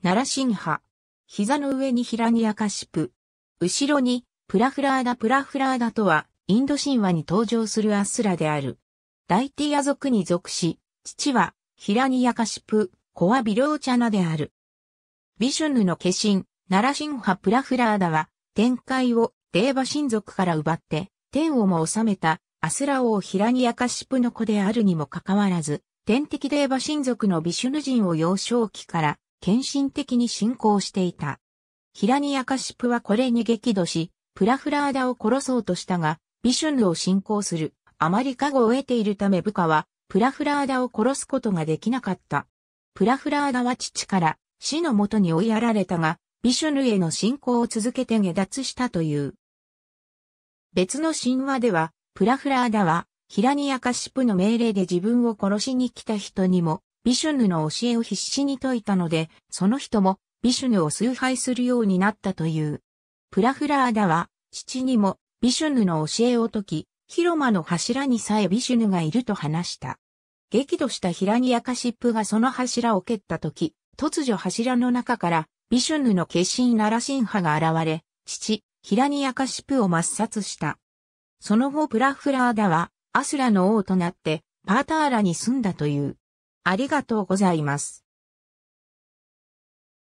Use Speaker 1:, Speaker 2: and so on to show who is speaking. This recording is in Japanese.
Speaker 1: 奈良新派。膝の上にヒラニアカシプ。後ろに、プラフラ
Speaker 2: ーダプラフラーダとは、インド神話に登場するアスラである。ダイティア族に属し、父は、ヒラニアカシプ、子はビローチャナである。ビシュヌの化身、奈良神派プラフラーダは、天界をデーバ神族から奪って、天をも治めた、アスラ王ヒラニアカシプの子であるにもかかわらず、天敵デーバ神族のビシュヌ人を幼少期から献身的に信仰していた。ヒラニアカシプはこれに激怒し、プラフラーダを殺そうとしたが、ビシュヌを信仰する、あまり加護を得ているため部下は、プラフラーダを殺すことができなかった。プラフラーダは父から死のもとに追いやられたが、ビシュヌへの信仰を続けて下脱したという。別の神話では、プラフラーダは、ヒラニアカシプの命令で自分を殺しに来た人にも、ビシュヌの教えを必死に説いたので、その人もビシュヌを崇拝するようになったという。プラフラーダは、父にもビシュヌの教えを説き、広間の柱にさえビシュヌがいると話した。激怒したヒラニアカシップがその柱を蹴った時、突如柱の中からビシュヌの化身なラシンが現れ、父、ヒラニアカシップを抹殺した。その後プラフラーダはアスラの王となってパータ
Speaker 1: ーラに住んだという。ありがとうございます。